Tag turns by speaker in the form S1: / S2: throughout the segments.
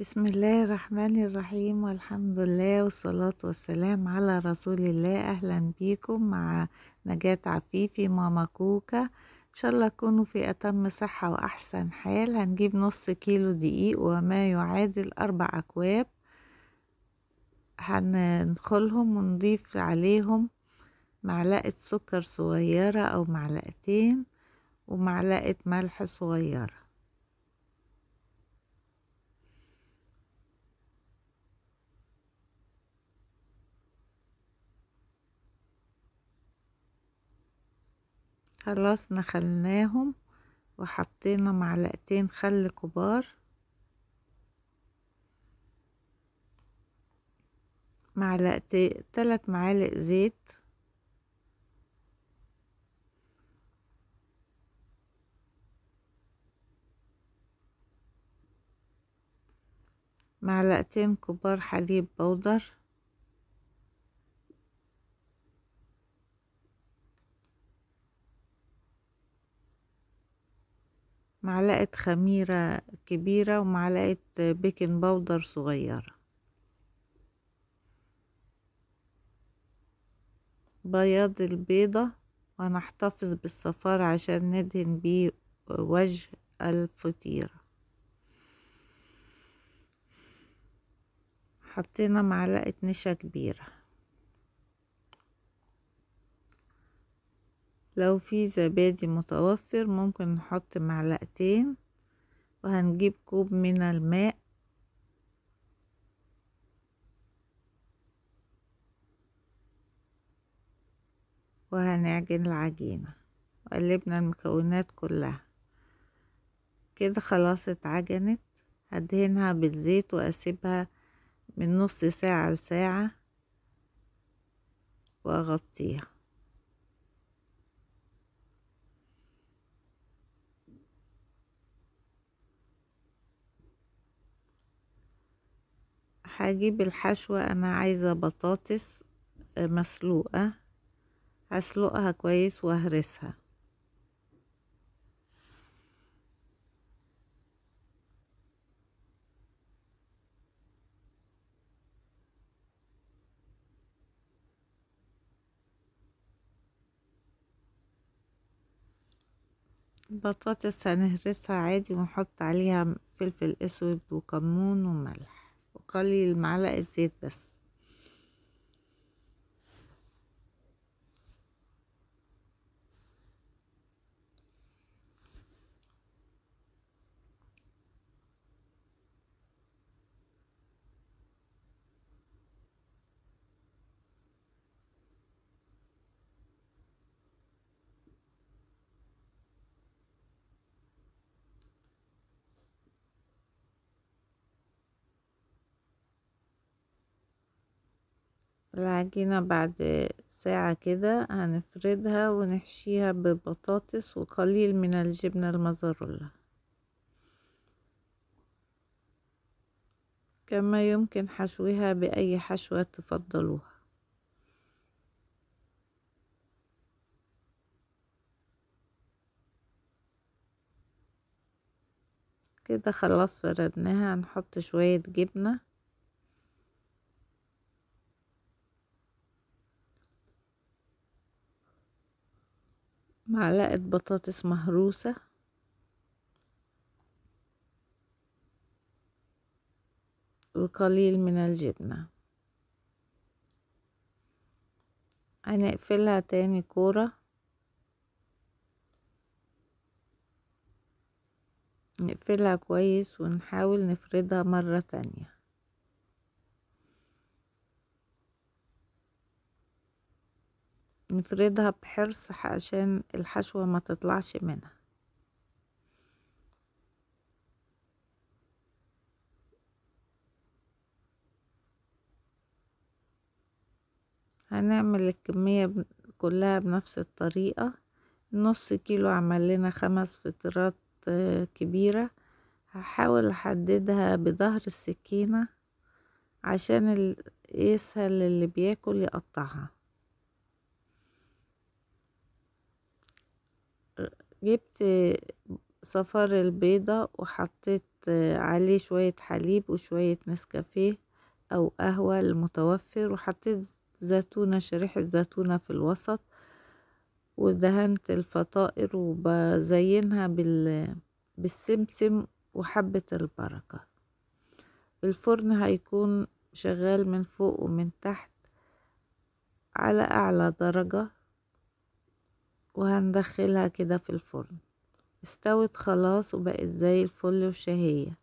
S1: بسم الله الرحمن الرحيم والحمد لله والصلاة والسلام على رسول الله أهلا بيكم مع نجاة عفيفي ماما كوكا إن شاء الله تكونوا في أتم صحة وأحسن حال هنجيب نص كيلو دقيق وما يعادل أربع أكواب هندخلهم ونضيف عليهم معلقة سكر صغيرة أو معلقتين ومعلقة ملح صغيرة خلاص نخلناهم وحطينا معلقتين خل كبار معلقتين تلات معالق زيت معلقتين كبار حليب بودر معلقة خميرة كبيرة ومعلقة بيكنج باودر صغيرة بياض البيضة ونحتفظ بالصفار عشان ندهن بيه وجه الفطيرة حطينا معلقة نشا كبيرة لو في زبادي متوفر ممكن نحط معلقتين وهنجيب كوب من الماء وهنعجن العجينة وقلبنا المكونات كلها كده خلاص اتعجنت هدهنها بالزيت واسيبها من نص ساعة لساعة واغطيها هجيب الحشوة انا عايزة بطاطس آه، مسلوقة هسلقها كويس وهرسها البطاطس هنهرسها عادي ونحط عليها فلفل اسود وكمون وملح قليل معلقة زيت بس العجينة بعد ساعة كده هنفردها ونحشيها ببطاطس وقليل من الجبنة المزارولا كما يمكن حشوها بأي حشوة تفضلوها كده خلاص فردناها هنحط شوية جبنة معلقة بطاطس مهروسة وقليل من الجبنة هنقفلها تاني كورة نقفلها كويس ونحاول نفردها مرة تانية نفردها بحرص عشان الحشوة ما تطلعش منها هنعمل الكمية كلها بنفس الطريقة نص كيلو عمل لنا خمس فترات كبيرة هحاول احددها بظهر السكينة عشان يسهل اللي بياكل يقطعها جبت صفار البيضة وحطيت عليه شوية حليب وشوية نسكافيه أو قهوة المتوفر وحطيت زيتونة شريحة زيتونة في الوسط ودهنت الفطائر وبزينها بال... بالسمسم وحبة البركة الفرن هيكون شغال من فوق ومن تحت على أعلى درجة وهندخلها كده في الفرن استوت خلاص وبقت زي الفل وشهية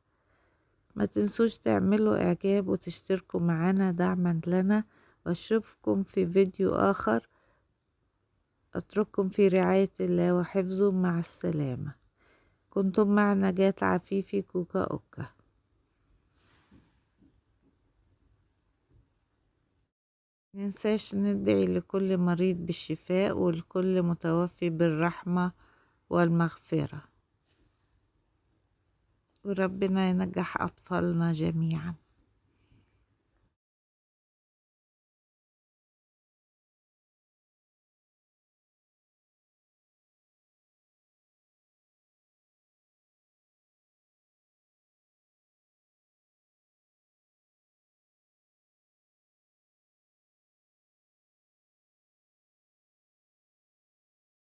S1: ما تنسوش تعملوا اعجاب وتشتركوا معنا دعما لنا واشوفكم في فيديو اخر اترككم في رعاية الله وحفظه مع السلامة كنتم مع نجاة عفيفي كوكا اوكا مننساش ندعي لكل مريض بالشفاء ولكل متوفي بالرحمة والمغفرة وربنا ينجح أطفالنا جميعاً